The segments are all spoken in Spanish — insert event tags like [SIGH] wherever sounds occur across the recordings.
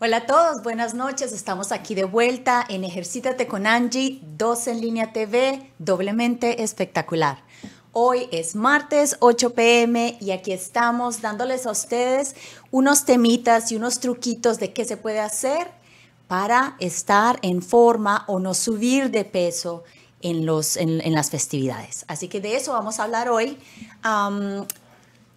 Hola a todos, buenas noches. Estamos aquí de vuelta en Ejercítate con Angie, 2 en línea TV, doblemente espectacular. Hoy es martes 8 pm y aquí estamos dándoles a ustedes unos temitas y unos truquitos de qué se puede hacer para estar en forma o no subir de peso en, los, en, las festividades. Así que de eso vamos a hablar hoy.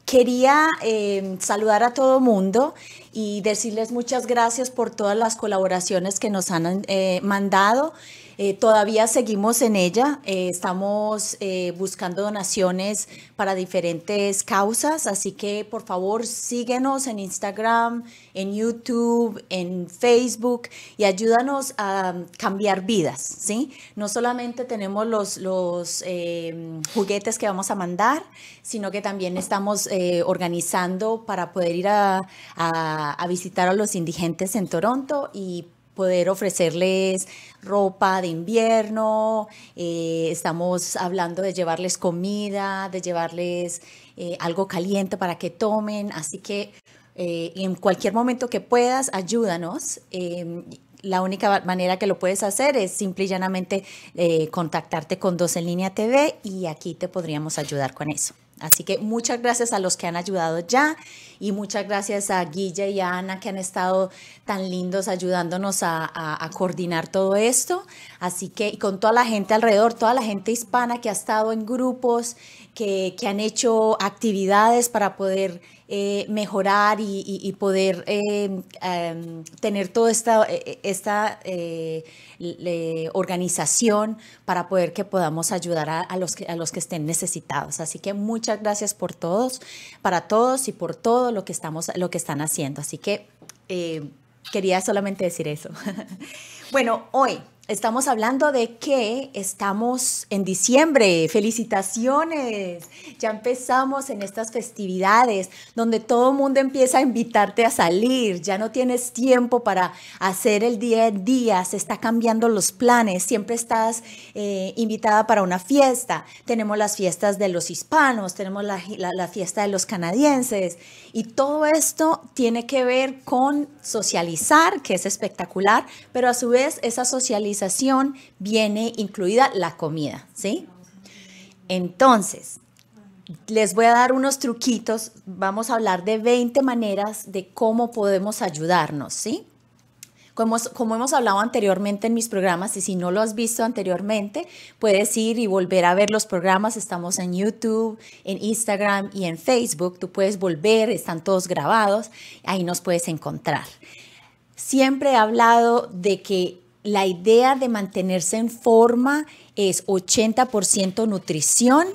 Quería em, saludar a todo mundo y decirles muchas gracias por todas las colaboraciones que nos han eh, mandado. Eh, todavía seguimos en ella, eh, estamos eh, buscando donaciones para diferentes causas, así que por favor síguenos en Instagram, en YouTube, en Facebook y ayúdanos a um, cambiar vidas, ¿sí? No solamente tenemos los, los em, juguetes que vamos a mandar, sino que también estamos organizando para poder ir a, a visitar a los indigentes en Toronto y poder ofrecerles ropa de invierno, eh, estamos hablando de llevarles comida, de llevarles eh, algo caliente para que tomen, así que eh, en cualquier momento que puedas, ayúdanos. Em, la única manera que lo puedes hacer es simple y llanamente contactarte con Dos en Línea TV y aquí te podríamos ayudar con eso. Así que muchas gracias a los que han ayudado ya y muchas gracias a Guille y a Ana que han estado tan lindos ayudándonos a, coordinar todo esto. Así que con toda la gente alrededor, toda la gente hispana que ha estado en grupos, que, han hecho actividades para poder eh, mejorar y, poder em, em, tener toda esta, eh, esta eh, organización para poder que podamos ayudar a, a, los que, a los que estén necesitados. Así que muchas gracias por todos, para todos y por todos lo que, estamos, lo que están haciendo. Así que eh, quería solamente decir eso. [LAUGHS] bueno, hoy Estamos hablando de que estamos en diciembre. Felicitaciones. Ya empezamos en estas festividades donde todo el mundo empieza a invitarte a salir. Ya no tienes tiempo para hacer el día a día. Se está cambiando los planes. Siempre estás eh, invitada para una fiesta. Tenemos las fiestas de los hispanos. Tenemos la, la fiesta de los canadienses. Y todo esto tiene que ver con socializar, que es espectacular, pero a su vez esa socialización viene incluida la comida, ¿sí? Entonces, les voy a dar unos truquitos, vamos a hablar de 20 maneras de cómo podemos ayudarnos, ¿sí? Como, como, hemos hablado anteriormente en mis programas, y si no lo has visto anteriormente, puedes ir y volver a ver los programas. Estamos en YouTube, en Instagram y en Facebook. Tú puedes volver, están todos grabados, ahí nos puedes encontrar. Siempre he hablado de que la idea de mantenerse en forma es 80% nutrición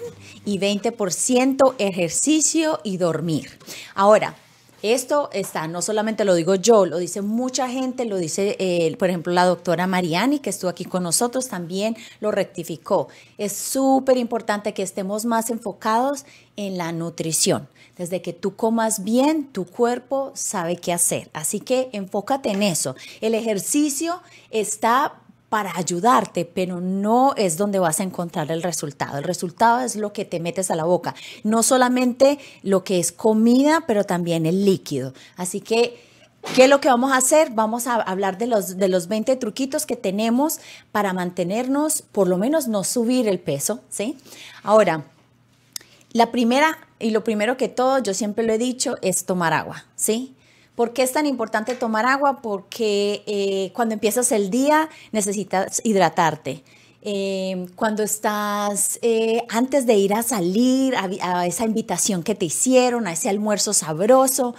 y 20% ejercicio y dormir. Ahora, esto está, no solamente lo digo yo, lo dice mucha gente, lo dice, eh, por ejemplo, la doctora Mariani, que estuvo aquí con nosotros, también lo rectificó. Es súper importante que estemos más enfocados en la nutrición. Desde que tú comas bien, tu cuerpo sabe qué hacer. Así que enfócate en eso. El ejercicio está para ayudarte, pero no es donde vas a encontrar el resultado. El resultado es lo que te metes a la boca, no solamente lo que es comida, pero también el líquido. Así que, ¿qué es lo que vamos a hacer? Vamos a hablar de los, de los 20 truquitos que tenemos para mantenernos, por lo menos no subir el peso, ¿sí? Ahora, la primera y lo primero que todo, yo siempre lo he dicho, es tomar agua, ¿sí? ¿Por qué es tan importante tomar agua? Porque eh, cuando empiezas el día necesitas hidratarte. Eh, cuando estás eh, antes de ir a salir, a, esa invitación que te hicieron, a ese almuerzo sabroso,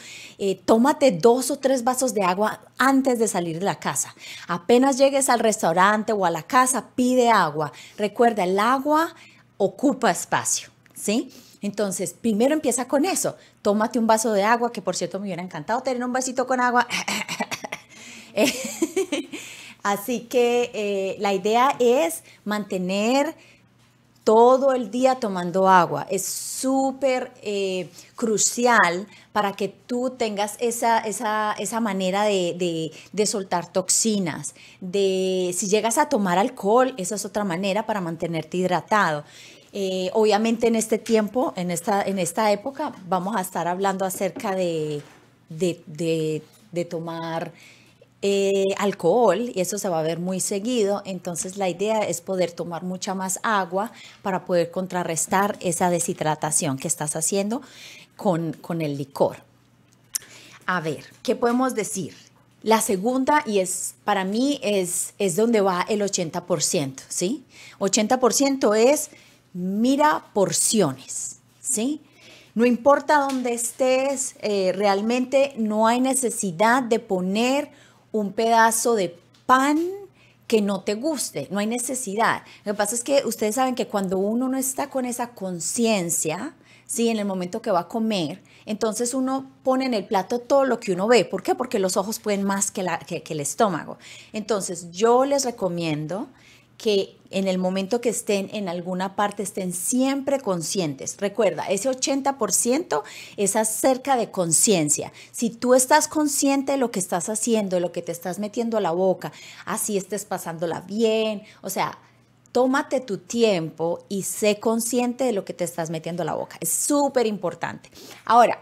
tómate dos o tres vasos de agua antes de salir de la casa. Apenas llegues al restaurante o a la casa, pide agua. Recuerda, el agua ocupa espacio, ¿sí? Entonces, primero empieza con eso. Tómate un vaso de agua, que por cierto me hubiera encantado tener un vasito con agua. [LAUGHS] Así que eh, la idea es mantener todo el día tomando agua. Es súper eh, crucial para que tú tengas esa, esa, esa manera de, de, soltar toxinas. De, si llegas a tomar alcohol, esa es otra manera para mantenerte hidratado. Eh, obviamente en este tiempo, en esta, en esta época, vamos a estar hablando acerca de, de, tomar eh, alcohol y eso se va a ver muy seguido. Entonces la idea es poder tomar mucha más agua para poder contrarrestar esa deshidratación que estás haciendo con, el licor. A ver, ¿qué podemos decir? La segunda, y es para mí es, es donde va el 80%, ¿sí? 80% es mira porciones, ¿sí? No importa dónde estés, eh, realmente no hay necesidad de poner un pedazo de pan que no te guste, no hay necesidad. Lo que pasa es que ustedes saben que cuando uno no está con esa conciencia, ¿sí? En el momento que va a comer, entonces uno pone en el plato todo lo que uno ve. ¿Por qué? Porque los ojos pueden más que el estómago. Entonces yo les recomiendo que en el momento que estén en alguna parte estén siempre conscientes. Recuerda, ese 80% es acerca de conciencia. Si tú estás consciente de lo que estás haciendo, de lo que te estás metiendo a la boca, así ah, estés pasándola bien, o sea, tómate tu tiempo y sé consciente de lo que te estás metiendo a la boca. Es súper importante. Ahora,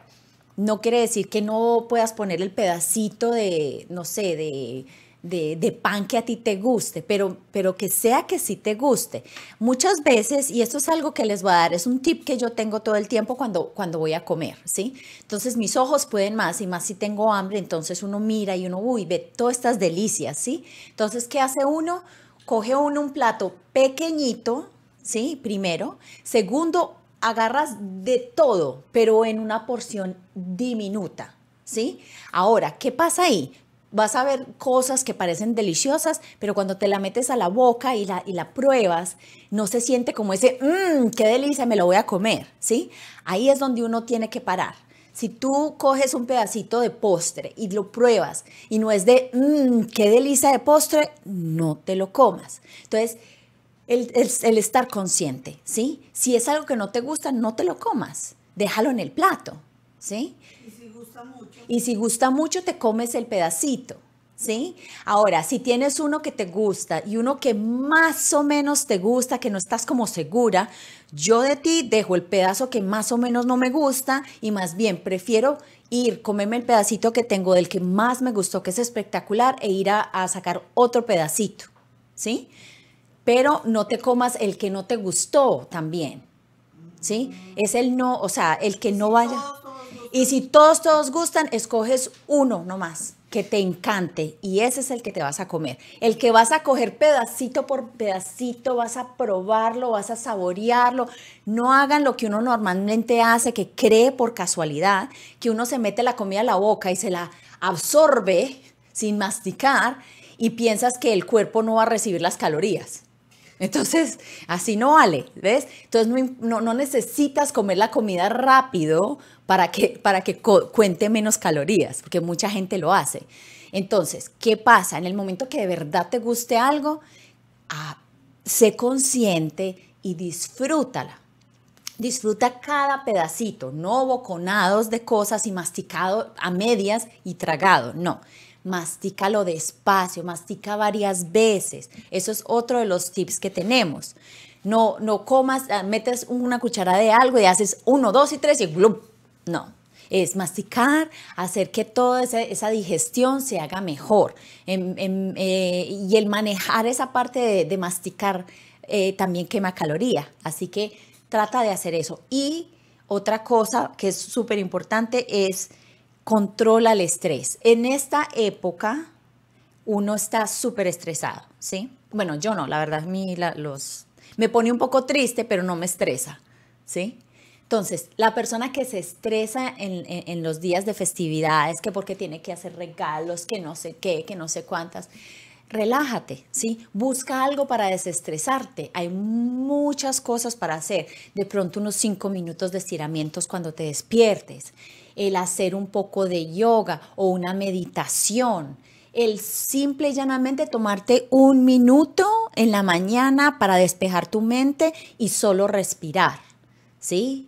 no quiere decir que no puedas poner el pedacito de, no sé, de de, pan que a ti te guste, pero, pero que sea que sí te guste. Muchas veces, y esto es algo que les voy a dar, es un tip que yo tengo todo el tiempo cuando, cuando voy a comer, ¿sí? Entonces mis ojos pueden más y más si tengo hambre, entonces uno mira y uno, uy, ve todas estas delicias, ¿sí? Entonces, ¿qué hace uno? Coge uno un plato pequeñito, ¿sí? Primero. Segundo, agarras de todo, pero en una porción diminuta, ¿sí? Ahora, ¿qué pasa ahí? vas a ver cosas que parecen deliciosas, pero cuando te la metes a la boca y la, y la pruebas, no se siente como ese, mmm, qué delicia, me lo voy a comer, ¿sí? Ahí es donde uno tiene que parar. Si tú coges un pedacito de postre y lo pruebas y no es de, mmm, qué delicia de postre, no te lo comas. Entonces, el, el, estar consciente, ¿sí? Si es algo que no te gusta, no te lo comas, déjalo en el plato, ¿sí? Y si gusta mucho. Y si gusta mucho, te comes el pedacito. ¿Sí? Ahora, si tienes uno que te gusta y uno que más o menos te gusta, que no estás como segura, yo de ti dejo el pedazo que más o menos no me gusta y más bien prefiero ir, comerme el pedacito que tengo del que más me gustó, que es espectacular, e ir a, a sacar otro pedacito, ¿sí? Pero no te comas el que no te gustó también, ¿sí? Es el no, o sea, el que no vaya... Y si todos, todos gustan, escoges uno nomás que te encante y ese es el que te vas a comer. El que vas a coger pedacito por pedacito, vas a probarlo, vas a saborearlo. No hagan lo que uno normalmente hace, que cree por casualidad, que uno se mete la comida a la boca y se la absorbe sin masticar y piensas que el cuerpo no va a recibir las calorías. Entonces, así no vale, ¿ves? Entonces no, no necesitas comer la comida rápido para que, para que cuente menos calorías, porque mucha gente lo hace. Entonces, ¿qué pasa? En el momento que de verdad te guste algo, ah, sé consciente y disfrútala. Disfruta cada pedacito, no boconados de cosas y masticado a medias y tragado, no. Mastícalo despacio, mastica varias veces. Eso es otro de los tips que tenemos. No, no comas, ah, metes una cuchara de algo y haces uno, dos y tres y ¡blum! No, es masticar, hacer que toda esa, digestión se haga mejor. Em, em, eh, y el manejar esa parte de, masticar eh, también quema caloría. Así que trata de hacer eso. Y otra cosa que es súper importante es controla el estrés. En esta época uno está súper estresado, ¿sí? Bueno, yo no, la verdad, los, me pone un poco triste, pero no me estresa, ¿sí? Entonces, la persona que se estresa en, los días de festividades, que porque tiene que hacer regalos, que no sé qué, que no sé cuántas, relájate, ¿sí? Busca algo para desestresarte. Hay muchas cosas para hacer. De pronto unos cinco minutos de estiramientos cuando te despiertes, el hacer un poco de yoga o una meditación el simple y llanamente tomarte un minuto en la mañana para despejar tu mente y solo respirar, ¿sí?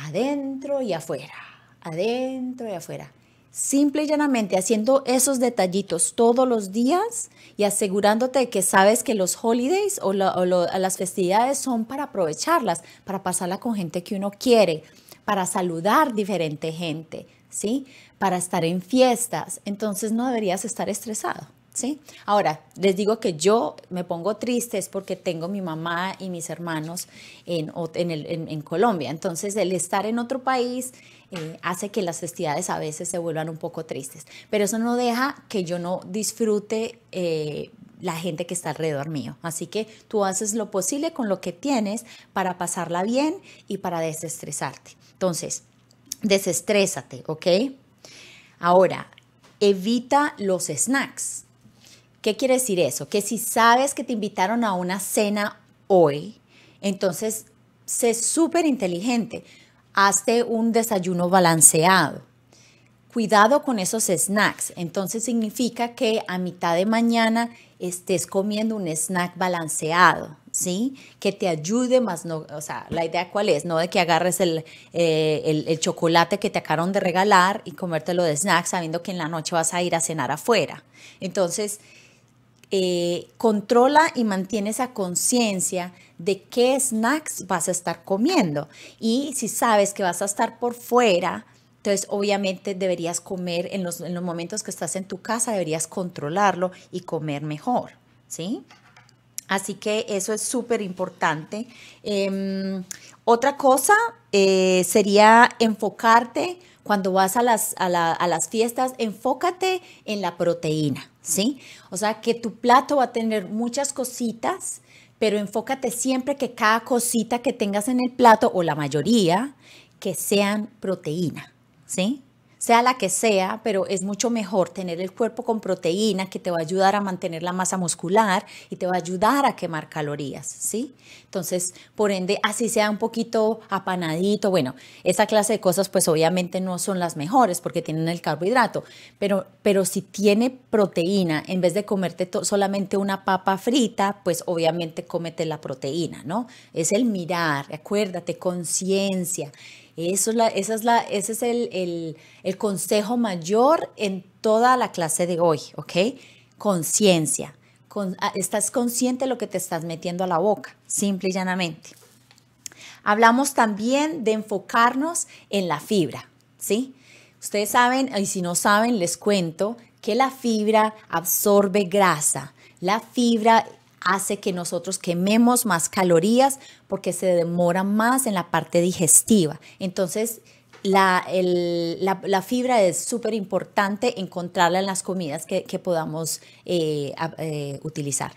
adentro y afuera, adentro y afuera. Simple y llanamente haciendo esos detallitos todos los días y asegurándote que sabes que los holidays o, las festividades son para aprovecharlas, para pasarla con gente que uno quiere, para saludar diferente gente, ¿sí? Para estar en fiestas. Entonces no deberías estar estresado. Ahora, les digo que yo me pongo triste porque tengo mi mamá y mis hermanos en, Colombia. Entonces, el estar en otro país eh, hace que las festividades a veces se vuelvan un poco tristes. Pero eso no deja que yo no disfrute eh, la gente que está alrededor mío. Así que tú haces lo posible con lo que tienes para pasarla bien y para desestresarte. Entonces, desestrésate, ¿ok? Ahora, evita los snacks. ¿Qué quiere decir eso? Que si sabes que te invitaron a una cena hoy, entonces sé súper inteligente. Hazte un desayuno balanceado. Cuidado con esos snacks. Entonces significa que a mitad de mañana estés comiendo un snack balanceado, ¿sí? Que te ayude más, no, o sea, la idea cuál es, no de que agarres el, eh, chocolate que te acabaron de regalar y comértelo de snack sabiendo que en la noche vas a ir a cenar afuera. Entonces, eh, controla y mantiene esa conciencia de qué snacks vas a estar comiendo. Y si sabes que vas a estar por fuera, entonces, obviamente deberías comer en los, en los, momentos que estás en tu casa, deberías controlarlo y comer mejor, ¿sí? Así que eso es súper importante. Em, otra cosa eh, sería enfocarte cuando vas a las, a, las fiestas, enfócate en la proteína, ¿sí? O sea, que tu plato va a tener muchas cositas, pero enfócate siempre que cada cosita que tengas en el plato, o la mayoría, que sean proteína, ¿sí? sea la que sea, pero es mucho mejor tener el cuerpo con proteína que te va a ayudar a mantener la masa muscular y te va a ayudar a quemar calorías, ¿sí? Entonces, por ende, así sea un poquito apanadito, bueno, esa clase de cosas pues obviamente no son las mejores porque tienen el carbohidrato, pero, pero si tiene proteína, en vez de comerte solamente una papa frita, pues obviamente cómete la proteína, ¿no? Es el mirar, acuérdate, conciencia, eso es esa es la, ese es el, consejo mayor en toda la clase de hoy, ¿ok? Conciencia. Ah, estás consciente de lo que te estás metiendo a la boca, simple y llanamente. Hablamos también de enfocarnos en la fibra, ¿sí? Ustedes saben, y si no saben, les cuento que la fibra absorbe grasa. La fibra hace que nosotros quememos más calorías porque se demora más en la parte digestiva. Entonces, la, fibra es súper importante encontrarla en las comidas que, podamos eh, eh, utilizar.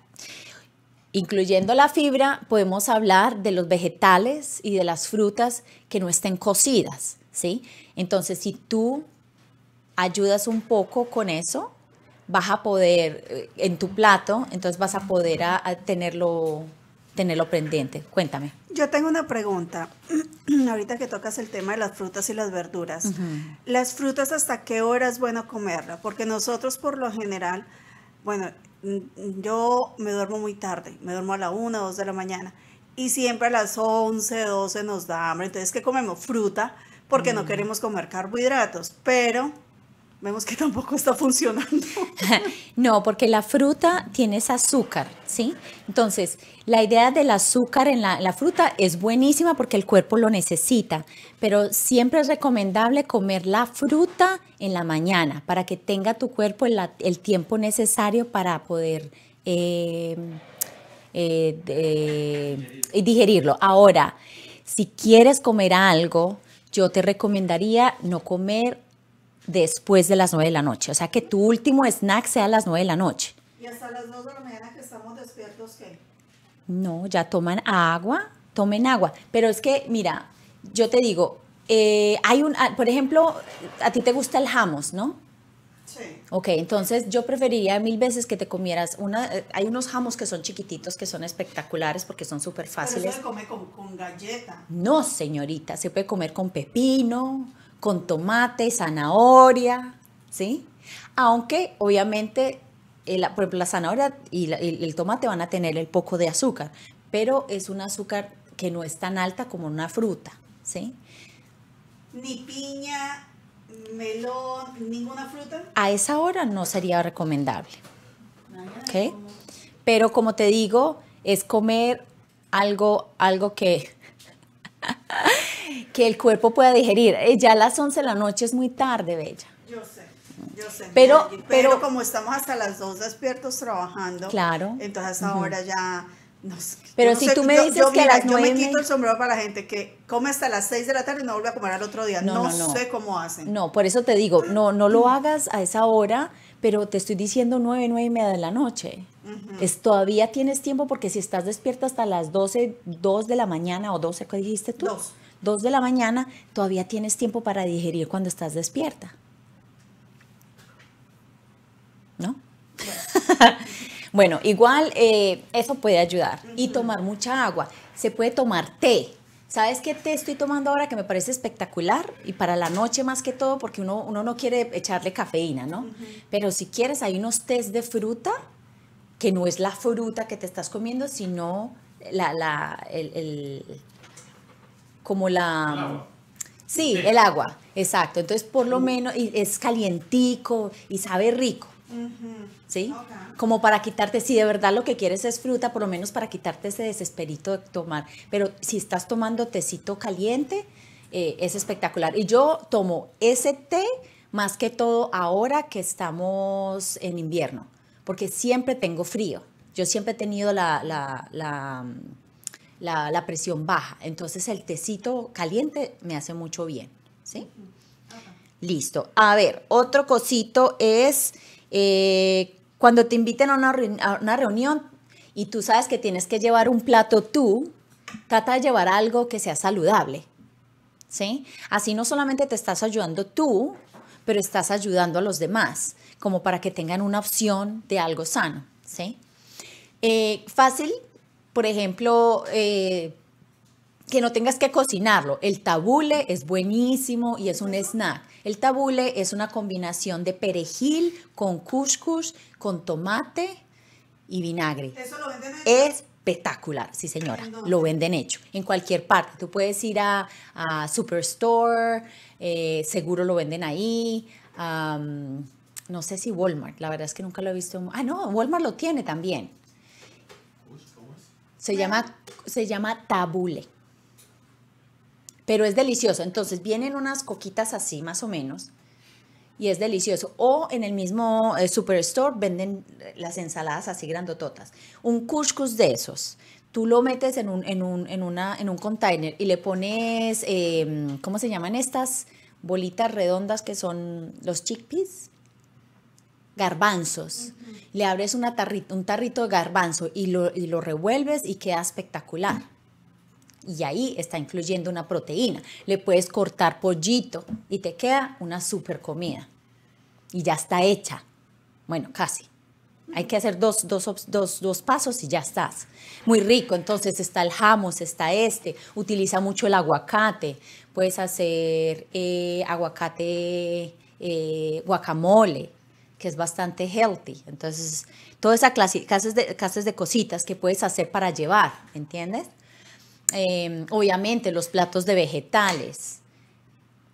Incluyendo la fibra, podemos hablar de los vegetales y de las frutas que no estén cocidas, ¿sí? Entonces, si tú ayudas un poco con eso, vas a poder, eh, en tu plato, entonces vas a poder tenerlo, tenerlo pendiente. Cuéntame. Yo tengo una pregunta. [CLEARS THROAT] Ahorita que tocas el tema de las frutas y las verduras. ¿Las frutas hasta qué hora es bueno comerlas? Porque nosotros por lo general, bueno, mm, yo me duermo muy tarde, me duermo a la 1, 2 de la mañana y siempre a las 11, 12 nos da hambre. Entonces, ¿qué comemos? Fruta, porque no mm. queremos comer carbohidratos, pero vemos que tampoco está funcionando. [LAUGHS] no, porque la fruta tiene azúcar, ¿sí? Entonces, la idea del azúcar en la, fruta es buenísima porque el cuerpo lo necesita, pero siempre es recomendable comer la fruta en la mañana para que tenga tu cuerpo el, tiempo necesario para poder... Em, eh, eh, digerirlo. Ahora, si quieres comer algo, yo te recomendaría no comer después de las 9 de la noche. O sea, que tu último snack sea a las 9 de la noche. ¿Y hasta las 2 de la mañana que estamos despiertos qué? No, ya toman agua, tomen agua. Pero es que, mira, yo te digo, eh, hay un, ah, por ejemplo, a ti te gusta el jamos, ¿no? Sí. Ok, entonces yo preferiría mil veces que te comieras una. Eh, hay unos jamos que son chiquititos, que son espectaculares porque son súper fáciles. Pero se come con, con galleta. No, señorita, se puede comer con pepino, con tomate, zanahoria, ¿sí? Aunque obviamente, por ejemplo, la zanahoria y, el tomate van a tener el poco de azúcar, pero es un azúcar que no es tan alta como una fruta, ¿sí? Ni piña, melón, ninguna fruta. A esa hora no sería recomendable. Ah, pero como te digo, es comer algo, algo que que el cuerpo pueda digerir. Eh, ya a las 11 de la noche es muy tarde, Bella. Yo sé. Yo sé, pero, pero, como estamos hasta las 2 despiertos trabajando, claro. entonces ahora uh hora ya sé. pero si tú me dices que a las 9 yo me quito el sombrero para la gente que come hasta las 6 de la tarde y no vuelve a comer al otro día. No, sé cómo hacen. No, por eso te digo, no, no lo hagas a esa hora, pero te estoy diciendo 9, 9 y media de la noche. es, todavía tienes tiempo porque si estás despierta hasta las 12, 2 de la mañana o 12, ¿qué dijiste tú? 2. 2 de la mañana, todavía tienes tiempo para digerir cuando estás despierta. ¿No? [LAUGHS] bueno, igual eh, eso puede ayudar. Y tomar mucha agua. Se puede tomar té. ¿Sabes qué té estoy tomando ahora que me parece espectacular? Y para la noche más que todo, porque uno, no quiere echarle cafeína, ¿no? Pero si quieres, hay unos tés de fruta, que no es la fruta que te estás comiendo, sino la, el como la... Sí, el agua, exacto. Entonces, por lo menos y es calientico y sabe rico. ¿Sí? Como para quitarte, si de verdad lo que quieres es fruta, por lo menos para quitarte ese desesperito de tomar. Pero si estás tomando tecito caliente, eh, es espectacular. Y yo tomo ese té más que todo ahora que estamos en invierno, porque siempre tengo frío. Yo siempre he tenido la, la mm, la, presión baja. Entonces el tecito caliente me hace mucho bien. ¿Sí? Listo. A ver, otro cosito es eh, cuando te inviten a una, reunión y tú sabes que tienes que llevar un plato tú, trata de llevar algo que sea saludable. ¿Sí? Así no solamente te estás ayudando tú, pero estás ayudando a los demás, como para que tengan una opción de algo sano. ¿Sí? Eh, fácil por ejemplo, eh, que no tengas que cocinarlo. El tabule es buenísimo y es un snack. El tabule es una combinación de perejil con couscous, con tomate y vinagre. ¿Eso lo venden hecho? Espectacular, sí señora, lo venden hecho. En cualquier parte, tú puedes ir a, Superstore, eh, seguro lo venden ahí. no sé si Walmart, la verdad es que nunca lo he visto. Ah, no, Walmart lo tiene también. Se llama, se llama tabule. Pero es delicioso. Entonces vienen unas coquitas así, más o menos, y es delicioso. O en el mismo eh, superstore venden eh, las ensaladas así grandototas. Un couscous de esos. Tú lo metes en un, en un, en una, en un container y le pones, em, ¿cómo se llaman estas? Bolitas redondas que son los chickpeas garbanzos. Le abres un tarrito de garbanzo y lo, revuelves y queda espectacular. Y ahí está incluyendo una proteína. Le puedes cortar pollito y te queda una super comida. Y ya está hecha. Bueno, casi. Hay que hacer dos, pasos y ya estás. Muy rico. Entonces está el jamos, está este. Utiliza mucho el aguacate. Puedes hacer eh, aguacate, eh, guacamole que es bastante healthy. Entonces, toda esa clase, clases de, clases de cositas que puedes hacer para llevar, ¿entiendes? Em, obviamente, los platos de vegetales.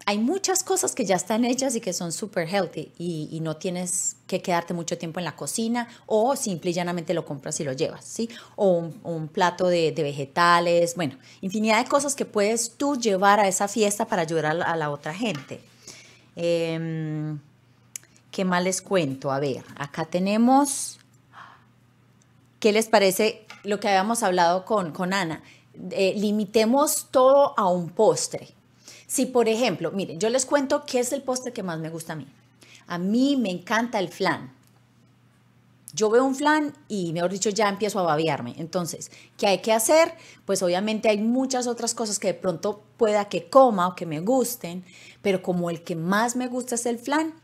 Hay muchas cosas que ya están hechas y que son súper healthy y, no tienes que quedarte mucho tiempo en la cocina o simple y llanamente lo compras y lo llevas, ¿sí? O un, plato de, vegetales, bueno, infinidad de cosas que puedes tú llevar a esa fiesta para ayudar a, la otra gente. Eh, ¿Qué más les cuento? A ver, acá tenemos, ¿qué les parece lo que habíamos hablado con, Ana? Eh, limitemos todo a un postre. Si, por ejemplo, miren, yo les cuento qué es el postre que más me gusta a mí. A mí me encanta el flan. Yo veo un flan y, mejor dicho, ya empiezo a babearme. Entonces, ¿qué hay que hacer? Pues obviamente hay muchas otras cosas que de pronto pueda que coma o que me gusten, pero como el que más me gusta es el flan,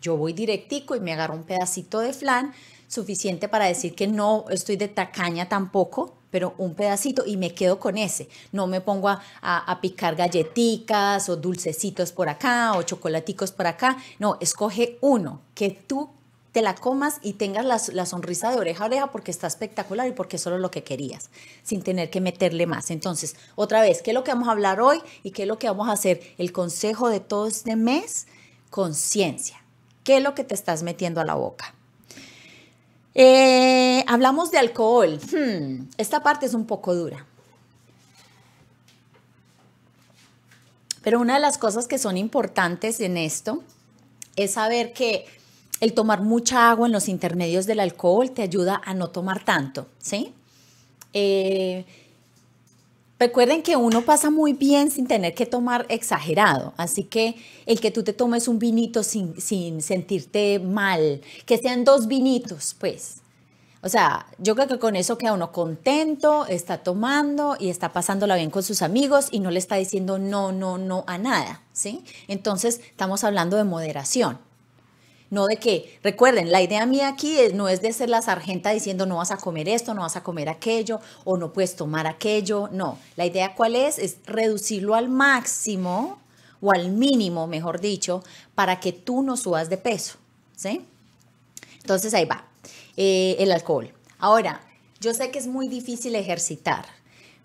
yo voy directico y me agarro un pedacito de flan, suficiente para decir que no estoy de tacaña tampoco, pero un pedacito y me quedo con ese. No me pongo a, picar galletitas o dulcecitos por acá o chocolaticos por acá. No, escoge uno que tú te la comas y tengas la, sonrisa de oreja a oreja porque está espectacular y porque solo lo que querías, sin tener que meterle más. Entonces, otra vez, ¿qué es lo que vamos a hablar hoy y qué es lo que vamos a hacer? El consejo de todo este mes, conciencia. ¿Qué es lo que te estás metiendo a la boca? Eh, hablamos de alcohol. Hmm, esta parte es un poco dura. Pero una de las cosas que son importantes en esto es saber que el tomar mucha agua en los intermedios del alcohol te ayuda a no tomar tanto, ¿sí? Eh, Recuerden que uno pasa muy bien sin tener que tomar exagerado, así que el que tú te tomes un vinito sin, sin sentirte mal, que sean dos vinitos, pues. O sea, yo creo que con eso queda uno contento, está tomando y está pasándola bien con sus amigos y no le está diciendo no, no, no a nada, ¿sí? Entonces, estamos hablando de moderación no de que, recuerden, la idea mía aquí no es de ser la sargenta diciendo no vas a comer esto, no vas a comer aquello o no puedes tomar aquello, no, la idea cuál es, es reducirlo al máximo o al mínimo, mejor dicho, para que tú no subas de peso, ¿sí? Entonces ahí va, eh, el alcohol. Ahora, yo sé que es muy difícil ejercitar,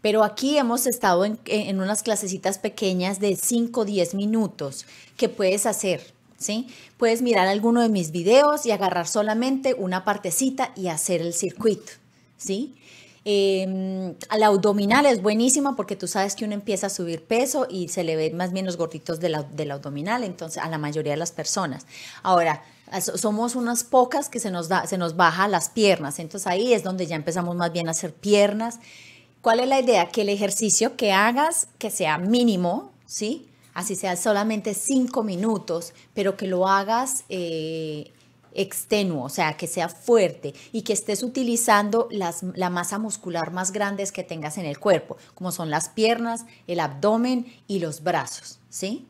pero aquí hemos estado en, en unas clasecitas pequeñas de 5 o 10 minutos que puedes hacer ¿sí? Puedes mirar alguno de mis videos y agarrar solamente una partecita y hacer el circuito, ¿sí? Em, la abdominal es buenísima porque tú sabes que uno empieza a subir peso y se le ven más bien los gorditos de la, abdominal, entonces a la mayoría de las personas. Ahora, somos unas pocas que se nos, da, se nos baja las piernas, entonces ahí es donde ya empezamos más bien a hacer piernas. ¿Cuál es la idea? Que el ejercicio que hagas, que sea mínimo, ¿sí? así sea solamente cinco minutos, pero que lo hagas eh, extenuo, o sea, que sea fuerte y que estés utilizando la masa muscular más grande que tengas en el cuerpo, como son las piernas, el abdomen y los brazos, ¿sí?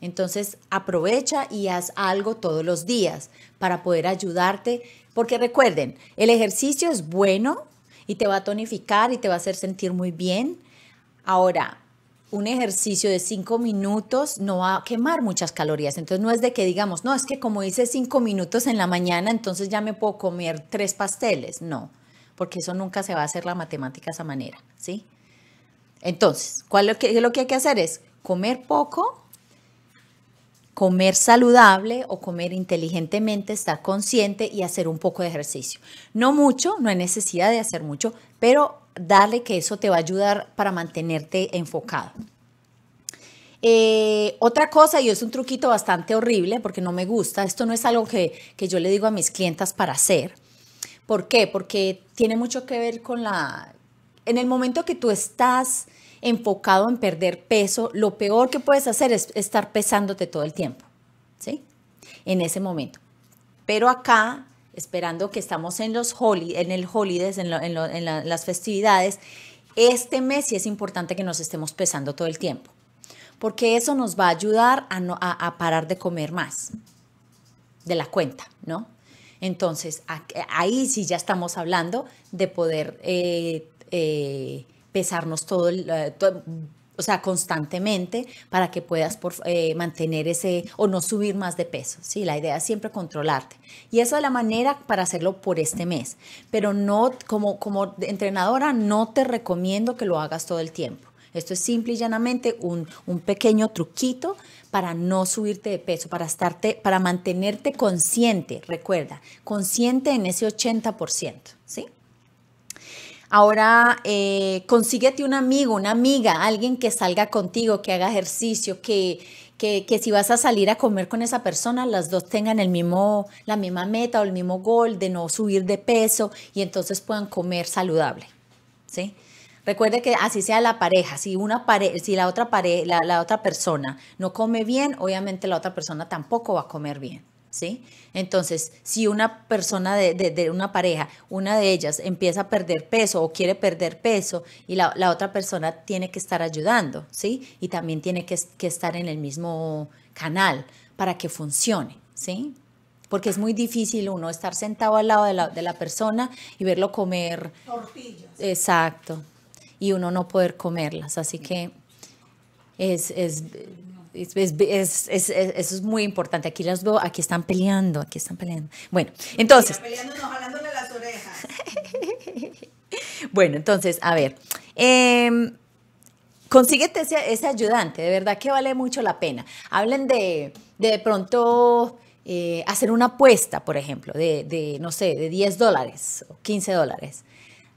Entonces aprovecha y haz algo todos los días para poder ayudarte, porque recuerden, el ejercicio es bueno y te va a tonificar y te va a hacer sentir muy bien. Ahora, un ejercicio de cinco minutos no va a quemar muchas calorías. Entonces no es de que digamos, no, es que como hice cinco minutos en la mañana, entonces ya me puedo comer tres pasteles. No, porque eso nunca se va a hacer la matemática de esa manera, ¿sí? Entonces, ¿cuál lo que, lo que hay que hacer es comer poco, comer saludable o comer inteligentemente, estar consciente y hacer un poco de ejercicio. No mucho, no hay necesidad de hacer mucho, pero Darle que eso te va a ayudar para mantenerte enfocado. Eh, otra cosa, y es un truquito bastante horrible porque no me gusta, esto no es algo que, que yo le digo a mis clientas para hacer. ¿Por qué? Porque tiene mucho que ver con la... En el momento que tú estás enfocado en perder peso, lo peor que puedes hacer es estar pesándote todo el tiempo, ¿sí? En ese momento. Pero acá esperando que estamos en los holi, en el holidays, en, las festividades, este mes sí es importante que nos estemos pesando todo el tiempo, porque eso nos va a ayudar a, parar de comer más de la cuenta, ¿no? Entonces, ahí sí ya estamos hablando de poder eh, eh, pesarnos todo el... Eh, o sea, constantemente para que puedas eh, mantener ese o no subir más de peso. Sí, la idea es siempre controlarte. Y esa es la manera para hacerlo por este mes. Pero no, como, como entrenadora, no te recomiendo que lo hagas todo el tiempo. Esto es simple y llanamente un, un, pequeño truquito para no subirte de peso, para, estarte, para mantenerte consciente, recuerda, consciente en ese 80%, ¿sí? Ahora, eh, consíguete un amigo, una amiga, alguien que salga contigo, que haga ejercicio, que, si vas a salir a comer con esa persona, las dos tengan el mismo, la misma meta o el mismo gol de no subir de peso y entonces puedan comer saludable. ¿sí? Recuerde que así sea la pareja, si, una si la, otra la, la otra persona no come bien, obviamente la otra persona tampoco va a comer bien. ¿sí? Entonces, si una persona de, una pareja, una de ellas empieza a perder peso o quiere perder peso y la, otra persona tiene que estar ayudando, ¿sí? Y también tiene que, estar en el mismo canal para que funcione, ¿sí? Porque es muy difícil uno estar sentado al lado de la, persona y verlo comer. Tortillas. Exacto. Y uno no poder comerlas. Así que es, es eso es muy importante. Aquí las veo, aquí están peleando, aquí están peleando. Bueno, entonces. las orejas. [LAUGHS] bueno, entonces, a ver. Em, consíguete ese, ayudante, de verdad que vale mucho la pena. Hablen de, de pronto eh, hacer una apuesta, por ejemplo, de, no sé, de 10 dólares o 15 dólares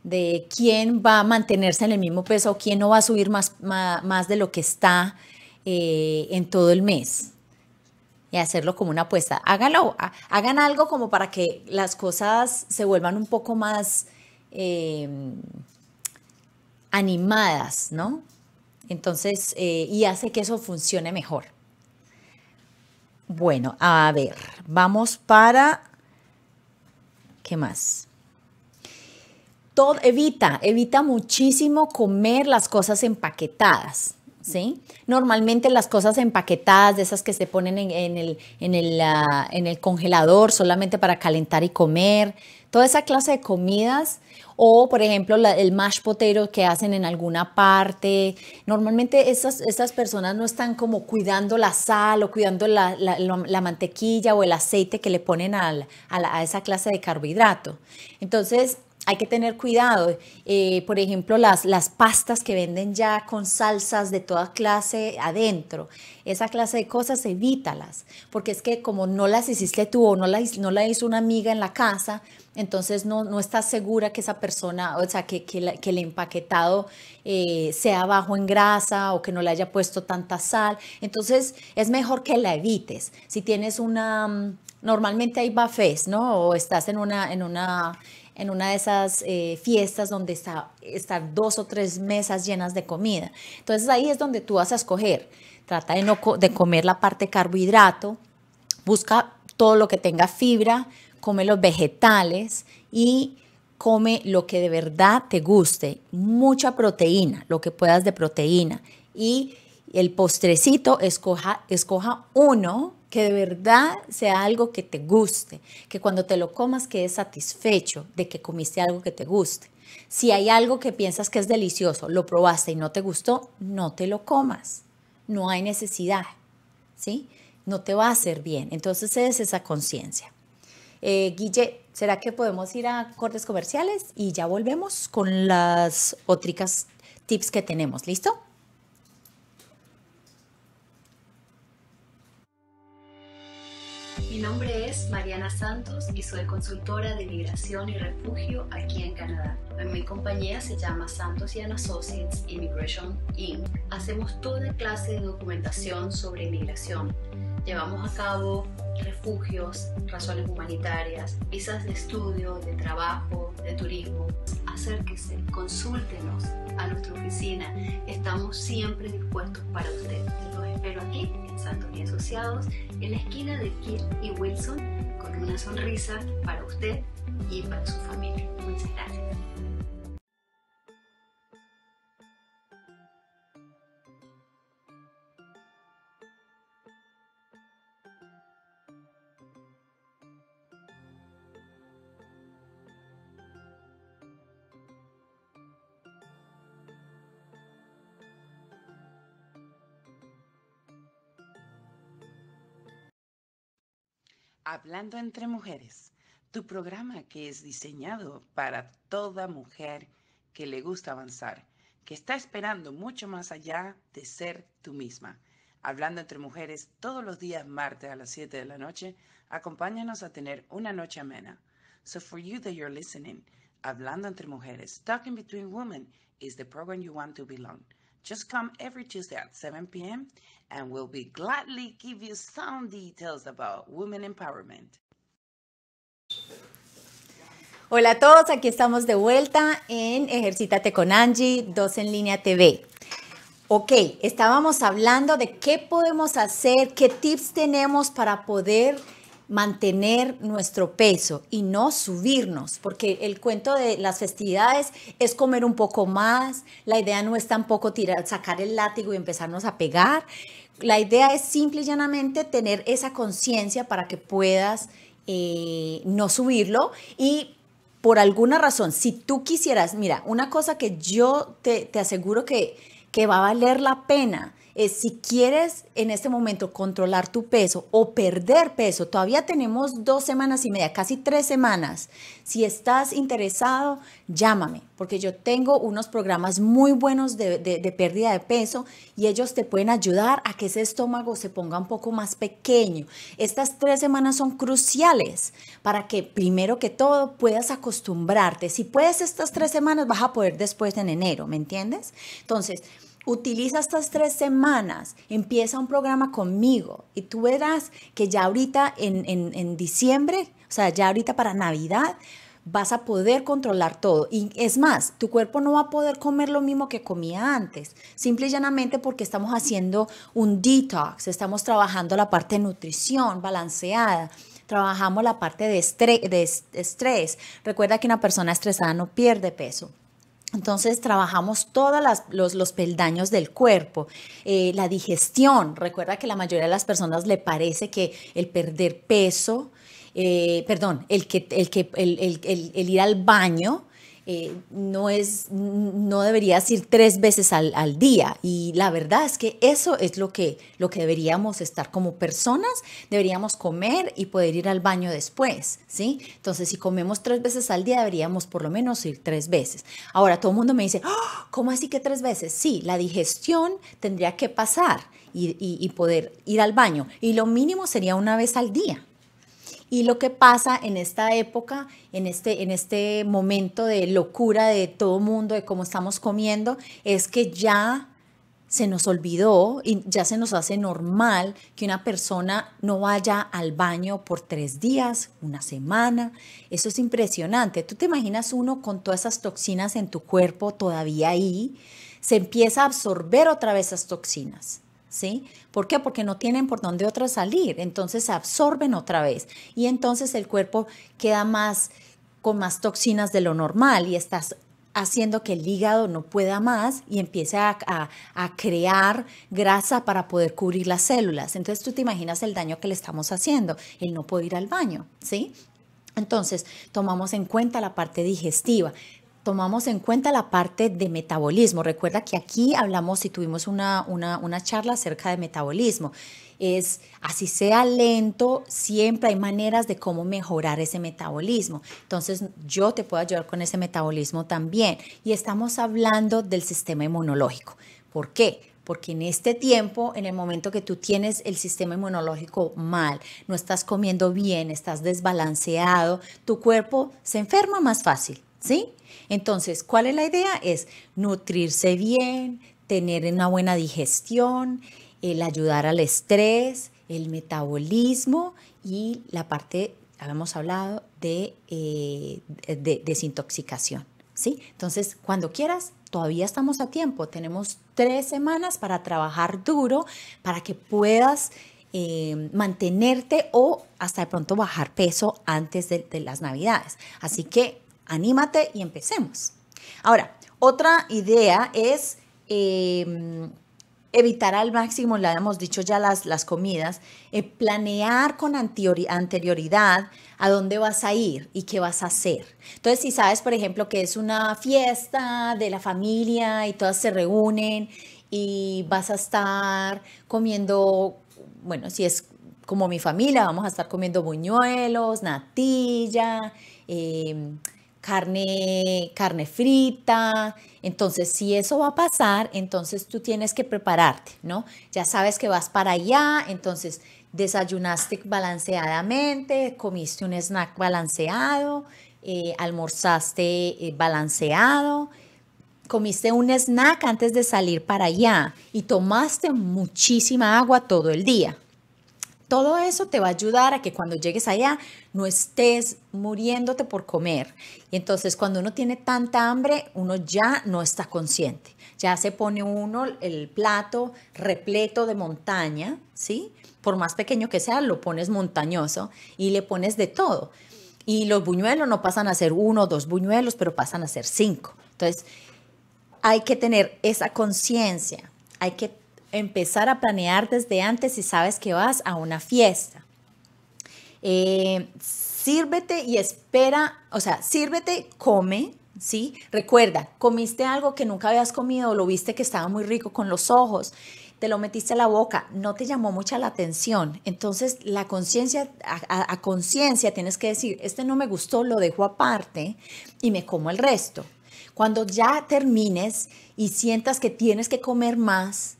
de quién va a mantenerse en el mismo peso o quién no va a subir más, más de lo que está eh, en todo el mes y hacerlo como una apuesta. Hágalo, hagan algo como para que las cosas se vuelvan un poco más eh, animadas, ¿no? Entonces, eh, y hace que eso funcione mejor. Bueno, a ver, vamos para... ¿Qué más? Todo, evita, evita muchísimo comer las cosas empaquetadas. Normalmente las cosas empaquetadas, de esas que se ponen en, el, en, el, ah, en, el, congelador solamente para calentar y comer, toda esa clase de comidas, o por ejemplo el mash potato que hacen en alguna parte, normalmente esas, personas no están como cuidando la sal o cuidando la, mantequilla o el aceite que le ponen a, a esa clase de carbohidrato. Entonces, hay que tener cuidado. Eh, por ejemplo, las, las pastas que venden ya con salsas de toda clase adentro. Esa clase de cosas, evítalas. Porque es que como no las hiciste tú o no la, no la hizo una amiga en la casa, entonces no, no estás segura que esa persona, o sea, que, que, el empaquetado eh, sea bajo en grasa o que no le haya puesto tanta sal. Entonces es mejor que la evites. Si tienes una... Mm, normalmente hay buffets, ¿no? O estás en una... En una en una de esas eh, fiestas donde está, están dos o tres mesas llenas de comida. Entonces ahí es donde tú vas a escoger. Trata de, no de comer la parte carbohidrato, busca todo lo que tenga fibra, come los vegetales y come lo que de verdad te guste, mucha proteína, lo que puedas de proteína. Y el postrecito, escoja, escoja uno que de verdad sea algo que te guste, que cuando te lo comas quedes satisfecho de que comiste algo que te guste. Si hay algo que piensas que es delicioso, lo probaste y no te gustó, no te lo comas. No hay necesidad, ¿sí? No te va a hacer bien. Entonces es esa conciencia. Eh, Guille, ¿será que podemos ir a cortes comerciales? Y ya volvemos con las otras tips que tenemos. ¿Listo? Mi nombre es Mariana Santos y soy consultora de migración y refugio aquí en Canadá. Mi compañía se llama Santos y Associates Immigration Inc. Hacemos toda clase de documentación sobre inmigración. Llevamos a cabo refugios, razones humanitarias, visas de estudio, de trabajo, de turismo. Acérquese, consúltenos a nuestra oficina. Estamos siempre dispuestos para usted en Santos y Asociados en la esquina de Kit y Wilson con una sonrisa para usted y para su familia. Muchas gracias. Hablando entre Mujeres, tu programa que es diseñado para toda mujer que le gusta avanzar, que está esperando mucho más allá de ser tú misma. Hablando entre Mujeres todos los días martes a las 7 de la noche, acompáñanos a tener una noche amena. So for you that you're listening, Hablando entre Mujeres, Talking Between Women is the program you want to belong. Just come every Tuesday at 7 p.m. and we'll be gladly give you some details about women empowerment. Hola a todos, aquí estamos de vuelta en Ejercítate con Angie, 2 en línea TV. Ok, estábamos hablando de qué podemos hacer, qué tips tenemos para poder mantener nuestro peso y no subirnos, porque el cuento de las festividades es comer un poco más, la idea no es tampoco tirar, sacar el látigo y empezarnos a pegar, la idea es simple y llanamente tener esa conciencia para que puedas eh, no subirlo y por alguna razón, si tú quisieras, mira, una cosa que yo te, aseguro que va a valer la pena, si quieres en este momento controlar tu peso o perder peso, todavía tenemos dos semanas y media, casi tres semanas. Si estás interesado, llámame, porque yo tengo unos programas muy buenos de, de pérdida de peso y ellos te pueden ayudar a que ese estómago se ponga un poco más pequeño. Estas tres semanas son cruciales para que primero que todo puedas acostumbrarte. Si puedes estas tres semanas, vas a poder después en enero, ¿me entiendes? Entonces, utiliza estas tres semanas, empieza un programa conmigo y tú verás que ya ahorita en, diciembre, o sea, ya ahorita para Navidad, vas a poder controlar todo. Y es más, tu cuerpo no va a poder comer lo mismo que comía antes, simple y llanamente porque estamos haciendo un detox, estamos trabajando la parte de nutrición balanceada trabajamos la parte de de estrés. Recuerda que una persona estresada no pierde peso. Entonces trabajamos todos los, los, peldaños del cuerpo, eh, la digestión. Recuerda que la mayoría de las personas le parece que el perder peso, eh, perdón, el, que, el, que, el, el, el, ir al baño eh, no, es, no deberías ir tres veces al, al, día. Y la verdad es que eso es lo que, lo que deberíamos estar como personas, deberíamos comer y poder ir al baño después, ¿sí? Entonces, si comemos tres veces al día, deberíamos por lo menos ir tres veces. Ahora, todo el mundo me dice, ah, ¿cómo así que tres veces? Sí, la digestión tendría que pasar y, y poder ir al baño. Y lo mínimo sería una vez al día y lo que pasa en esta época, en este, en este momento de locura de todo mundo, de cómo estamos comiendo, es que ya se nos olvidó y ya se nos hace normal que una persona no vaya al baño por tres días, una semana. Eso es impresionante. Tú te imaginas uno con todas esas toxinas en tu cuerpo todavía ahí, se empieza a absorber otra vez esas toxinas. ¿Por qué? Porque no tienen por dónde otra salir, entonces se absorben otra vez y entonces el cuerpo queda más con más toxinas de lo normal y estás haciendo que el hígado no pueda más y empiece a, crear grasa para poder cubrir las células. Entonces tú te imaginas el daño que le estamos haciendo. el no poder ir al baño, ¿sí? Entonces tomamos en cuenta la parte digestiva tomamos en cuenta la parte de metabolismo. Recuerda que aquí hablamos y tuvimos una, charla acerca de metabolismo. Es, así sea lento, siempre hay maneras de cómo mejorar ese metabolismo. Entonces, yo te puedo ayudar con ese metabolismo también. Y estamos hablando del sistema inmunológico. ¿Por qué? porque en este tiempo, en el momento que tú tienes el sistema inmunológico mal, no estás comiendo bien, estás desbalanceado, tu cuerpo se enferma más fácil. ¿sí? Entonces, ¿cuál es la idea? Es nutrirse bien, tener una buena digestión, el ayudar al estrés, el metabolismo y la parte, habíamos hablado, de, eh, desintoxicación. ¿sí? Entonces, cuando quieras, todavía estamos a tiempo. Tenemos tres semanas para trabajar duro, para que puedas eh, mantenerte o hasta de pronto bajar peso antes de, de las navidades. Así que Anímate y empecemos. Ahora, otra idea es em, evitar al máximo, la hemos dicho ya, las, las comidas, eh, planear con anterioridad a dónde vas a ir y qué vas a hacer. Entonces, si sabes, por ejemplo, que es una fiesta de la familia y todas se reúnen y vas a estar comiendo, bueno, si es como mi familia, vamos a estar comiendo buñuelos, natilla, eh, carne, carne frita. Entonces, si eso va a pasar, entonces tú tienes que prepararte, ¿no? Ya sabes que vas para allá, entonces desayunaste balanceadamente, comiste un snack balanceado, eh, almorzaste eh, balanceado, comiste un snack antes de salir para allá y tomaste muchísima agua todo el día. Todo eso te va a ayudar a que cuando llegues allá no estés muriéndote por comer. Y entonces cuando uno tiene tanta hambre, uno ya no está consciente. Ya se pone uno el plato repleto de montaña, ¿sí? Por más pequeño que sea, lo pones montañoso y le pones de todo. Y los buñuelos no pasan a ser uno o dos buñuelos, pero pasan a ser cinco. Entonces, hay que tener esa conciencia, hay que empezar a planear desde antes si sabes que vas a una fiesta. Eh, sírvete y espera, o sea, sírvete, come, ¿sí? Recuerda, comiste algo que nunca habías comido, lo viste que estaba muy rico con los ojos, te lo metiste a la boca, no te llamó mucha la atención. Entonces, la conciencia, a conciencia tienes que decir, este no me gustó, lo dejo aparte y me como el resto. Cuando ya termines y sientas que tienes que comer más,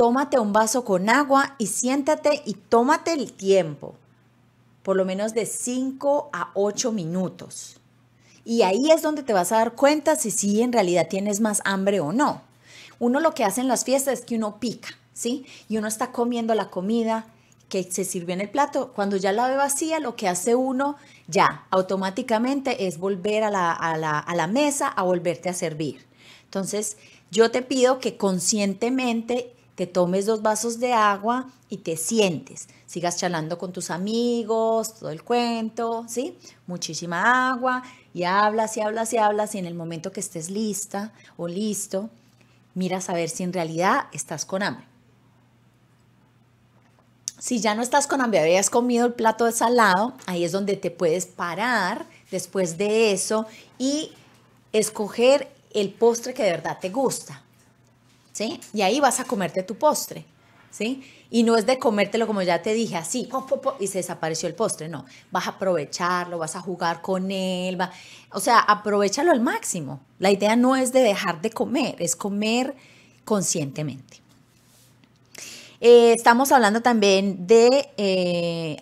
tómate un vaso con agua y siéntate y tómate el tiempo, por lo menos de 5 a 8 minutos. Y ahí es donde te vas a dar cuenta si sí en realidad tienes más hambre o no. Uno lo que hace en las fiestas es que uno pica, ¿sí? Y uno está comiendo la comida que se sirve en el plato. Cuando ya la ve vacía, lo que hace uno ya automáticamente es volver a la, a la mesa a volverte a servir. Entonces, yo te pido que conscientemente te tomes dos vasos de agua y te sientes. Sigas charlando con tus amigos, todo el cuento, ¿sí? Muchísima agua y hablas y hablas y hablas y en el momento que estés lista o listo, miras a ver si en realidad estás con hambre. Si ya no estás con hambre, habías comido el plato de salado, ahí es donde te puedes parar después de eso y escoger el postre que de verdad te gusta. Y ahí vas a comerte tu postre, ¿sí? Y no es de comértelo como ya te dije, así, y se desapareció el postre, no. Vas a aprovecharlo, vas a jugar con él, va, o sea, aprovechalo al máximo. La idea no es de dejar de comer, es comer conscientemente. Eh, estamos hablando también de eh,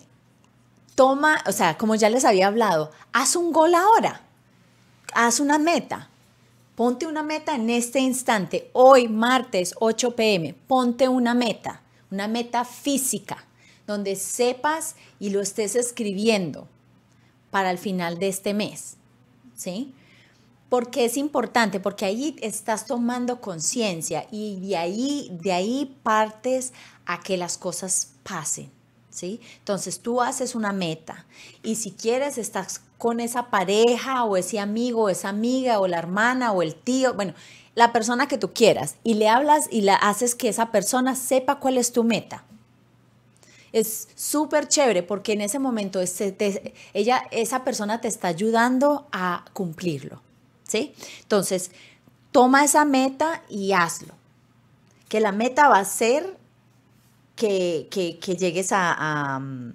toma, o sea, como ya les había hablado, haz un gol ahora, haz una meta, Ponte una meta en este instante, hoy martes 8 pm, ponte una meta, una meta física, donde sepas y lo estés escribiendo para el final de este mes. ¿Sí? Porque es importante, porque ahí estás tomando conciencia y de ahí, de ahí partes a que las cosas pasen. ¿Sí? Entonces tú haces una meta y si quieres estás con esa pareja o ese amigo o esa amiga o la hermana o el tío, bueno, la persona que tú quieras y le hablas y la haces que esa persona sepa cuál es tu meta. Es súper chévere porque en ese momento ella, esa persona te está ayudando a cumplirlo. ¿sí? Entonces, toma esa meta y hazlo. Que la meta va a ser que, llegues a mm,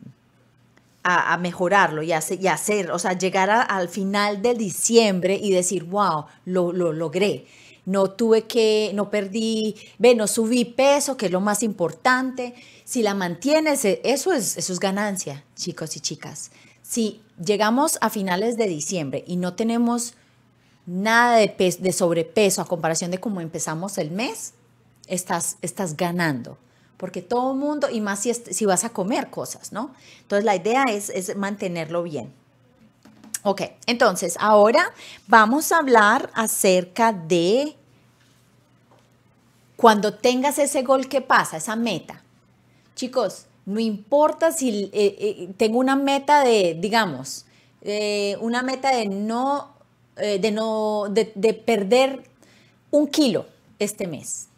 a, mejorarlo y, y hacer, o sea, llegar al final de diciembre y decir, wow, lo, logré no tuve que, no perdí, ve, subí peso, que es lo más importante. Si la mantienes, e, eso es, ganancia, chicos y chicas. Si llegamos a finales de diciembre y no tenemos nada de, sobrepeso a comparación de cómo empezamos el mes, estás, estás ganando porque todo el mundo, y más si, si, vas a comer cosas, ¿no? Entonces la idea es, mantenerlo bien. Ok, entonces ahora vamos a hablar acerca de cuando tengas ese gol que pasa, esa meta. Chicos, no importa si eh, eh, tengo una meta de, digamos, eh, una meta de no, de no, de perder un kilo este mes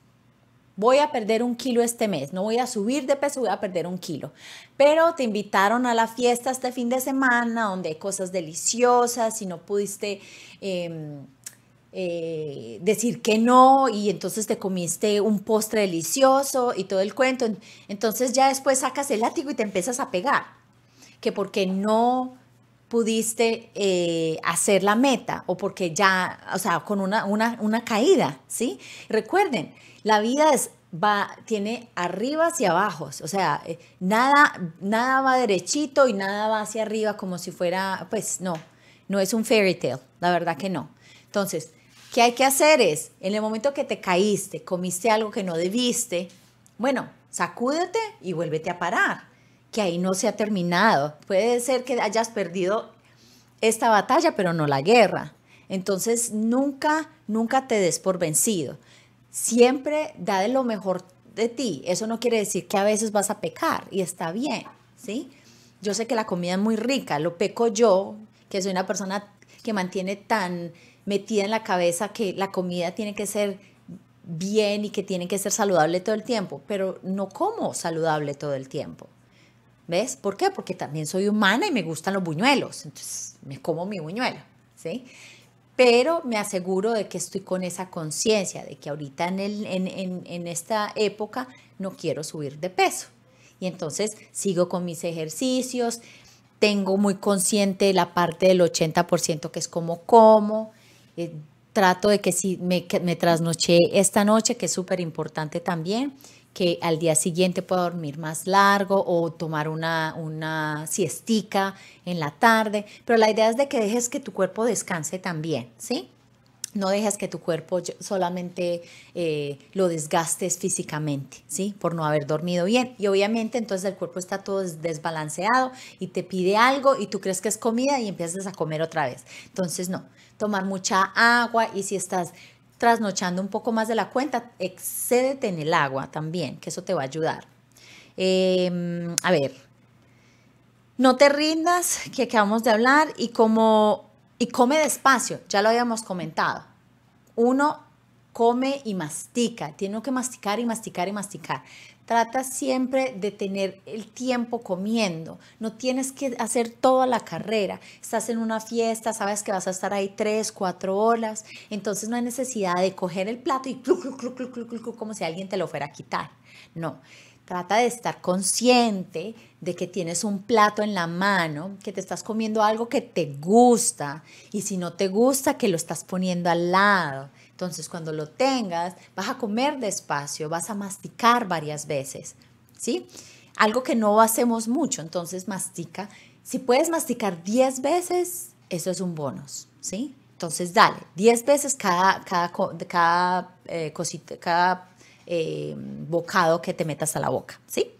voy a perder un kilo este mes, no voy a subir de peso, voy a perder un kilo. Pero te invitaron a la fiesta este fin de semana donde hay cosas deliciosas y no pudiste em, eh, decir que no y entonces te comiste un postre delicioso y todo el cuento. Entonces ya después sacas el látigo y te empiezas a pegar, que porque no pudiste eh, hacer la meta o porque ya, o sea, con una, una caída, ¿sí? Recuerden, la vida es, va, tiene arribas y abajos, o sea, eh, nada, nada va derechito y nada va hacia arriba como si fuera, pues no, no es un fairy tale, la verdad que no. Entonces, ¿qué hay que hacer es, en el momento que te caíste, comiste algo que no debiste, bueno, sacúdete y vuélvete a parar, que ahí no se ha terminado. Puede ser que hayas perdido esta batalla, pero no la guerra. Entonces, nunca, nunca te des por vencido siempre da de lo mejor de ti. Eso no quiere decir que a veces vas a pecar y está bien, ¿sí? Yo sé que la comida es muy rica, lo peco yo, que soy una persona que mantiene tan metida en la cabeza que la comida tiene que ser bien y que tiene que ser saludable todo el tiempo, pero no como saludable todo el tiempo. ¿Ves? ¿Por qué? Porque también soy humana y me gustan los buñuelos, entonces me como mi buñuelo, ¿sí? pero me aseguro de que estoy con esa conciencia, de que ahorita en, esta época no quiero subir de peso. Y entonces sigo con mis ejercicios, tengo muy consciente la parte del 80% que es como como, eh, trato de que si me, me trasnoché esta noche, que es súper importante también, que al día siguiente pueda dormir más largo o tomar una, una siestica en la tarde, pero la idea es de que dejes que tu cuerpo descanse también, ¿sí? No dejes que tu cuerpo solamente eh, lo desgastes físicamente, ¿sí? Por no haber dormido bien. Y obviamente entonces el cuerpo está todo desbalanceado y te pide algo y tú crees que es comida y empiezas a comer otra vez. Entonces no, tomar mucha agua y si estás trasnochando un poco más de la cuenta, excédete en el agua también, que eso te va a ayudar. Em, a ver, no te rindas, que acabamos de hablar, y, como, y come despacio, ya lo habíamos comentado. Uno come y mastica, tiene que masticar y masticar y masticar. Trata siempre de tener el tiempo comiendo. No tienes que hacer toda la carrera. Estás en una fiesta, sabes que vas a estar ahí tres, cuatro horas. Entonces no hay necesidad de coger el plato y como si alguien te lo fuera a quitar. No. Trata de estar consciente de que tienes un plato en la mano, que te estás comiendo algo que te gusta y si no te gusta, que lo estás poniendo al lado entonces, cuando lo tengas, vas a comer despacio, vas a masticar varias veces, ¿sí? Algo que no hacemos mucho, entonces mastica. Si puedes masticar 10 veces, eso es un bonus, ¿sí? Entonces, dale, 10 veces cada, cada, cada, eh, cosita, cada eh, bocado que te metas a la boca, ¿sí?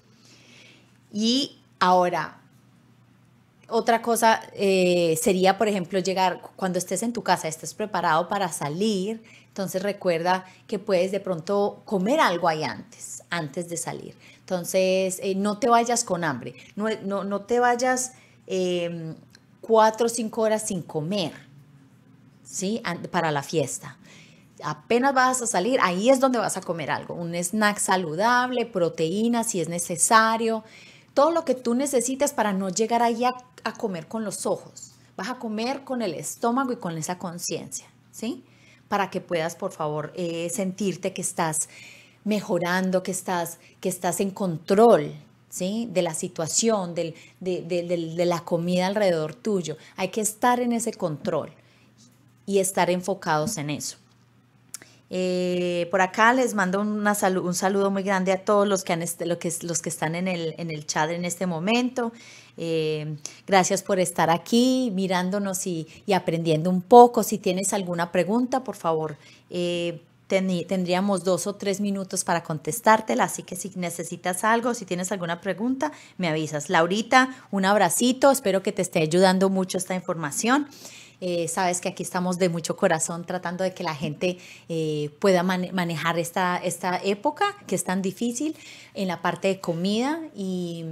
Y ahora, otra cosa eh, sería, por ejemplo, llegar cuando estés en tu casa, estés preparado para salir entonces recuerda que puedes de pronto comer algo ahí antes, antes de salir. Entonces eh, no te vayas con hambre, no, eh, te vayas em, cuatro o cinco horas sin comer, ¿sí? Para la fiesta. Apenas vas a salir, ahí es donde vas a comer algo, un snack saludable, proteínas si es necesario, todo lo que tú necesitas para no llegar ahí a comer con los ojos. Vas a comer con el estómago y con esa conciencia, ¿sí? para que puedas, por favor, eh, sentirte que estás mejorando, que estás, que estás en control ¿sí? de la situación, de, de, la comida alrededor tuyo. Hay que estar en ese control y estar enfocados en eso. Eh, por acá les mando un saludo muy grande a todos los que, han lo que, los que están en el, en el chat en este momento. Eh, gracias por estar aquí mirándonos y, y, aprendiendo un poco. Si tienes alguna pregunta, por favor, eh, tendríamos dos o tres minutos para contestártela. Así que si necesitas algo, si tienes alguna pregunta, me avisas. Laurita, un abracito. Espero que te esté ayudando mucho esta información. Eh, sabes que aquí estamos de mucho corazón tratando de que la gente eh, pueda manejar esta, época que es tan difícil en la parte de comida y,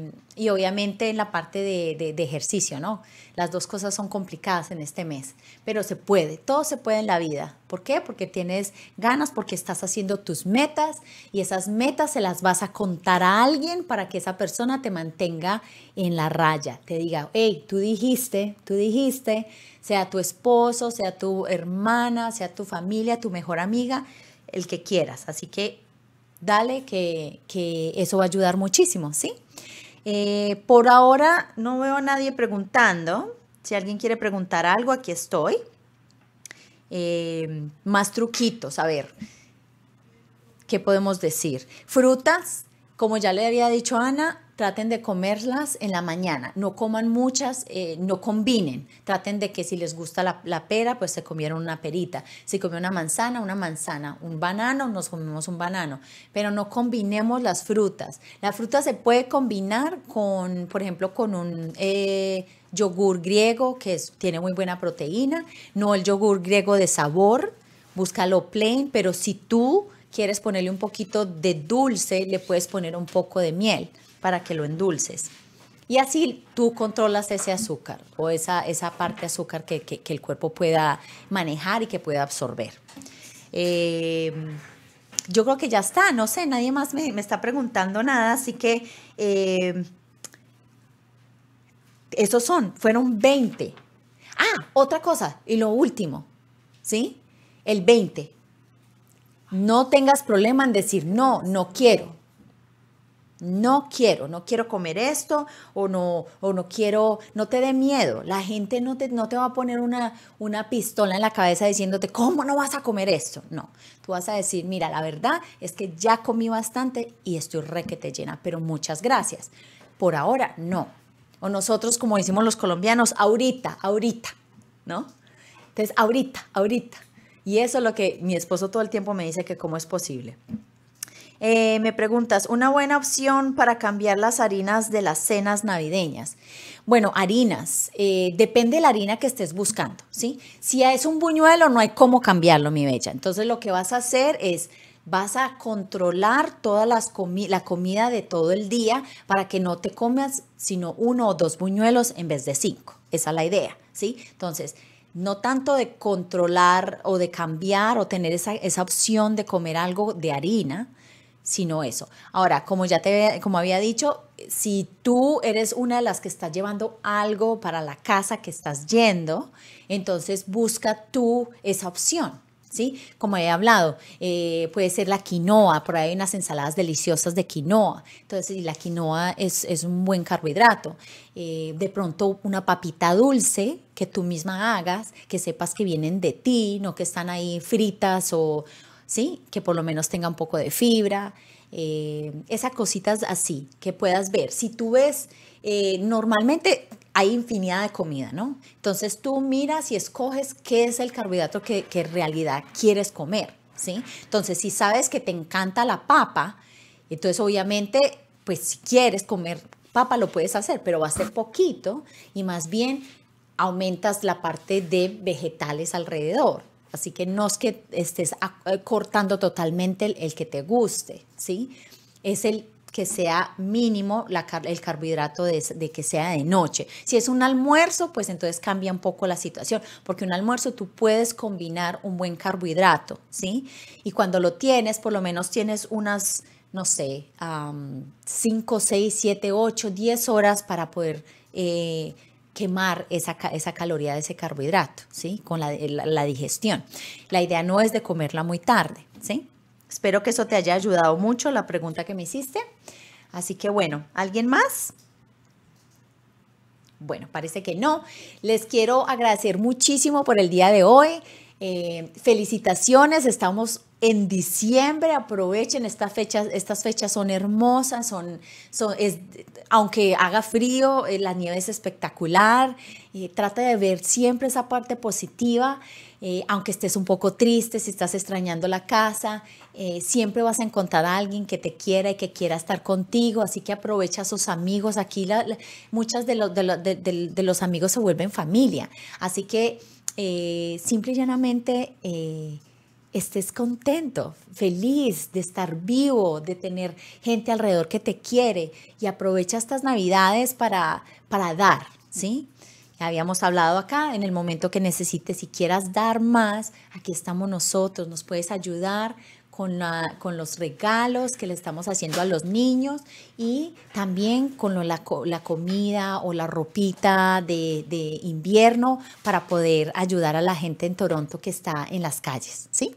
obviamente en la parte de, de, ejercicio, ¿no? Las dos cosas son complicadas en este mes, pero se puede, todo se puede en la vida. ¿Por qué? Porque tienes ganas, porque estás haciendo tus metas y esas metas se las vas a contar a alguien para que esa persona te mantenga en la raya, te diga, hey, tú dijiste, tú dijiste, sea tu esposo, sea tu hermana, sea tu familia, tu mejor amiga, el que quieras. Así que dale que, eso va a ayudar muchísimo, ¿sí? Eh, por ahora no veo a nadie preguntando. Si alguien quiere preguntar algo, aquí estoy. Eh, más truquitos. A ver, ¿qué podemos decir? Frutas, como ya le había dicho Ana, traten de comerlas en la mañana, no coman muchas, eh, no combinen, traten de que si les gusta la, pera, pues se comieron una perita, si comió una manzana, una manzana, un banano, nos comemos un banano, pero no combinemos las frutas. La fruta se puede combinar con, por ejemplo, con un... Eh, yogur griego, que tiene muy buena proteína, no el yogur griego de sabor, búscalo plain, pero si tú quieres ponerle un poquito de dulce, le puedes poner un poco de miel para que lo endulces. Y así tú controlas ese azúcar o esa, esa parte de azúcar que, el cuerpo pueda manejar y que pueda absorber. Em, yo creo que ya está, no sé, nadie más me, está preguntando nada, así que em, esos son, fueron 20. Ah, otra cosa, y lo último, ¿sí? El 20. No tengas problema en decir, no, no quiero. No quiero, no quiero comer esto o no, no quiero, no te dé miedo. La gente no te, no te va a poner una, una pistola en la cabeza diciéndote, ¿cómo no vas a comer esto? No, tú vas a decir, mira, la verdad es que ya comí bastante y estoy re que te llena, pero muchas gracias. Por ahora, no o nosotros como decimos los colombianos, ahorita, ahorita, ¿no? Entonces, ahorita, ahorita. Y eso es lo que mi esposo todo el tiempo me dice que cómo es posible. Eh, me preguntas, ¿una buena opción para cambiar las harinas de las cenas navideñas? Bueno, harinas, eh, depende de la harina que estés buscando, ¿sí? Si es un buñuelo, no hay cómo cambiarlo, mi bella. Entonces lo que vas a hacer es vas a controlar toda las la comida de todo el día para que no te comas sino uno o dos buñuelos en vez de cinco. Esa es la idea, ¿sí? Entonces, no tanto de controlar o de cambiar o tener esa, opción de comer algo de harina, sino eso. Ahora, como ya te como había dicho, si tú eres una de las que está llevando algo para la casa que estás yendo, entonces busca tú esa opción. ¿sí? Como he hablado, eh, puede ser la quinoa, por ahí hay unas ensaladas deliciosas de quinoa, entonces la quinoa es, un buen carbohidrato. Eh, de pronto una papita dulce que tú misma hagas, que sepas que vienen de ti, no que están ahí fritas o, ¿sí? Que por lo menos tenga un poco de fibra. Eh, esas cositas así que puedas ver. Si tú ves, normalmente hay infinidad de comida, ¿no? Entonces tú miras y escoges qué es el carbohidrato que, en realidad quieres comer, ¿sí? Entonces si sabes que te encanta la papa, entonces obviamente, pues si quieres comer papa lo puedes hacer, pero va a ser poquito y más bien aumentas la parte de vegetales alrededor. Así que no es que estés eh, cortando totalmente el que te guste, ¿sí? Es el que sea mínimo el carbohidrato de, que sea de noche. Si es un almuerzo, pues entonces cambia un poco la situación, porque un almuerzo tú puedes combinar un buen carbohidrato, ¿sí? Y cuando lo tienes, por lo menos tienes unas, no sé, 5, 6, 7, 8, 10 horas para poder... Eh, quemar esa, caloría de ese carbohidrato, ¿sí? Con la, digestión. La idea no es de comerla muy tarde, ¿sí? Espero que eso te haya ayudado mucho, la pregunta que me hiciste. Así que bueno, ¿alguien más? Bueno, parece que no. Les quiero agradecer muchísimo por el día de hoy. Eh, felicitaciones, estamos en diciembre aprovechen estas fechas, estas fechas son hermosas, son, aunque haga frío, eh, la nieve es espectacular, trata de ver siempre esa parte positiva, eh, aunque estés un poco triste, si estás extrañando la casa, eh, siempre vas a encontrar a alguien que te quiera y que quiera estar contigo, así que aprovecha a sus amigos, aquí muchas de, los de, los amigos se vuelven familia, así que simple y llanamente estés contento, feliz de estar vivo, de tener gente alrededor que te quiere y aprovecha estas navidades para, para dar, ¿sí? habíamos hablado acá, en el momento que necesites y quieras dar más, aquí estamos nosotros, nos puedes ayudar con, los regalos que le estamos haciendo a los niños y también con la, comida o la ropita de, de invierno para poder ayudar a la gente en Toronto que está en las calles, ¿sí?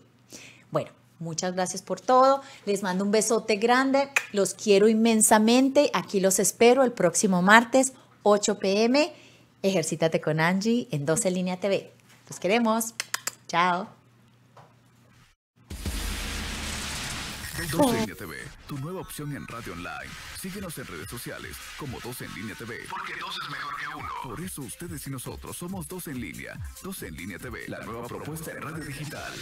Bueno, Muchas gracias por todo. Les mando un besote grande. Los quiero inmensamente. Aquí los espero el próximo martes, 8 pm. Ejercítate con Angie en 12 Línea TV. Los queremos. Chao. 12 Línea TV, tu nueva opción en radio online. Síguenos en redes sociales como 12 en Línea TV. Porque dos es mejor que uno. Por eso ustedes y nosotros somos 12 en Línea. 12 en Línea TV, la, nueva, propuesta en radio digital.